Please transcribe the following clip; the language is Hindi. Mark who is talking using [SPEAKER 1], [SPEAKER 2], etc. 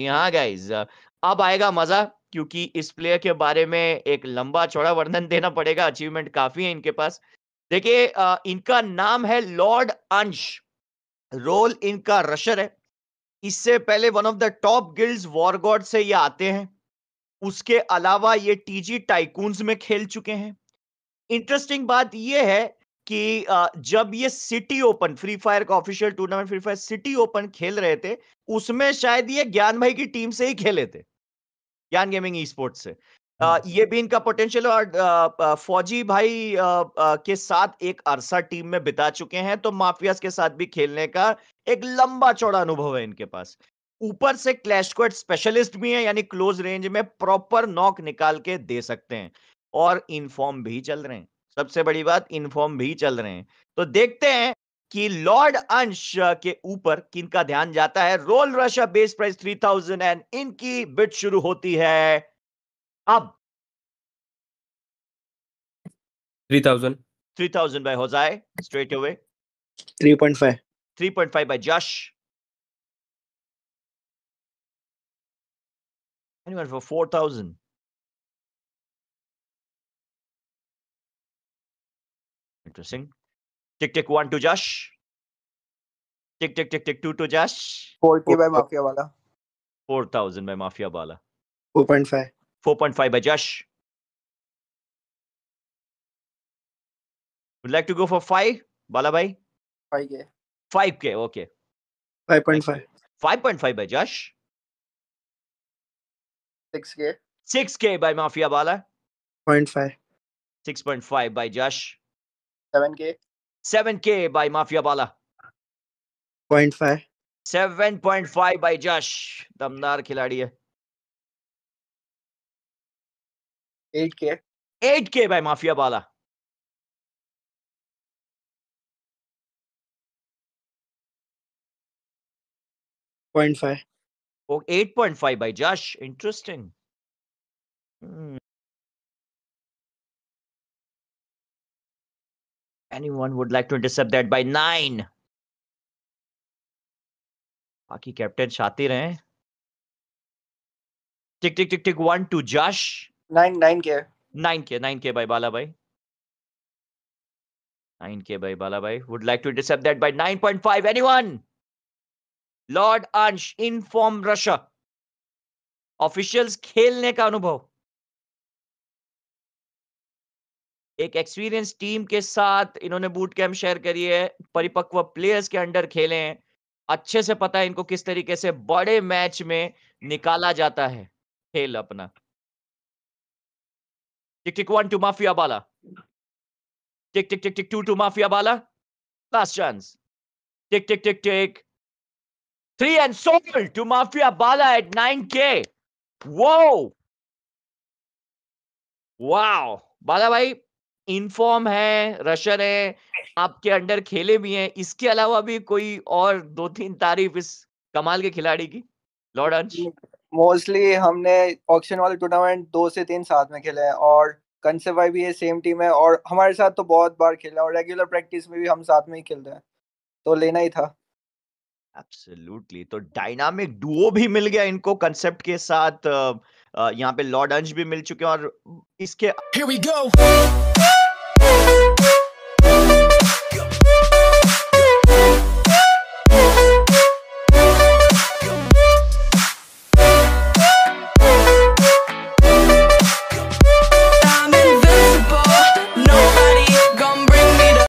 [SPEAKER 1] हाँ गाइज अब आएगा मजा क्योंकि इस प्लेयर के बारे में एक लंबा चौड़ा वर्णन देना पड़ेगा अचीवमेंट काफी है इनके पास देखिए इनका नाम है लॉर्ड अंश रोल इनका रशर है इससे पहले one of the top guilds god से ये आते हैं उसके अलावा ये टीजी टाइकून्स में खेल चुके हैं इंटरेस्टिंग बात यह है कि जब ये सिटी ओपन फ्री फायर का official tournament Free Fire city open खेल रहे थे उसमें शायद ये ज्ञान भाई की टीम से ही खेले थे ज्ञान गेमिंग ई स्पोर्ट्स से हम्म। ये भी इनका पोटेंशियल और फौजी भाई के साथ एक अरसा टीम में बिता चुके हैं तो माफियाज के साथ भी खेलने का एक लंबा चौड़ा अनुभव है इनके पास ऊपर से क्लैश क्वेट स्पेशलिस्ट भी है यानी क्लोज रेंज में प्रॉपर नॉक निकाल के दे सकते हैं और इनफॉर्म भी चल रहे हैं सबसे बड़ी बात इन्फॉर्म भी चल रहे हैं तो देखते हैं कि लॉर्ड अंश के ऊपर किनका ध्यान जाता है role Russia base price three thousand and इनकी बिट शुरू होती है अब
[SPEAKER 2] three thousand three thousand by हो जाए straight away three point five three point five by जश four thousand
[SPEAKER 3] interesting. Tick tick one to Josh.
[SPEAKER 2] Tick tick tick tick two to Josh. 4K by Mafia Bala. 4,000 by Mafia Bala. 4.5. 4.5 by Josh. Would like to go for 5, Bala bhai? 5K. 5K, okay. 5.5. 5.5 by Josh. 6K. 6K by Mafia Bala. Point five. 6.5 by Josh. 7k 7k by mafia bala 0.5 7.5 by josh दमदार खिलाड़ी है 8k
[SPEAKER 3] 8k by mafia bala Point five.
[SPEAKER 2] Oh, 8.5 by Josh. Interesting. Hmm. anyone would like to intercept that by nine. बाकी कैप्टन छाते रहे tick tick tick tick one two जश nine nine K nine K nine K by Bala भाई नाइन के बाय बाला भाई would like to intercept that by nine point five anyone lord Ansh in form officials खेलने का अनुभव
[SPEAKER 1] एक एक्सपीरियंस टीम के साथ इन्होंने बूट कैंप शेयर करी है परिपक्व प्लेयर्स के अंडर खेले हैं अच्छे से पता है इनको किस तरीके से बड़े मैच में निकाला जाता है खेल अपना tick
[SPEAKER 2] tick one two mafia Bala tick tick tick tick two two mafia Bala last chance tick tick tick tick three and soul two mafia Bala at nine K वो वाओ
[SPEAKER 1] बाला भाई इनफॉर्म है रशर है आपके अंडर खेले भी हैं इसके अलावा भी कोई और दो तीन तारीफ इस कमाल के खिलाड़ी की लॉर्ड अंश मोस्टली हमने ऑक्शन वाले टूर्नामेंट दो से तीन साथ में खेले हैं और कंसेवाई भी ये सेम टीम है और हमारे साथ तो बहुत बार खेला और रेगुलर प्रैक्टिस में भी हम साथ में ही खेलते हैं तो लेना ही था एब्सोल्युटली तो डायनामिक डुओ भी मिल गया इनको कंसेप्ट के साथ uh, यहाँ पे लॉर्ड अंश भी मिल चुके हैं और इसके Here we go!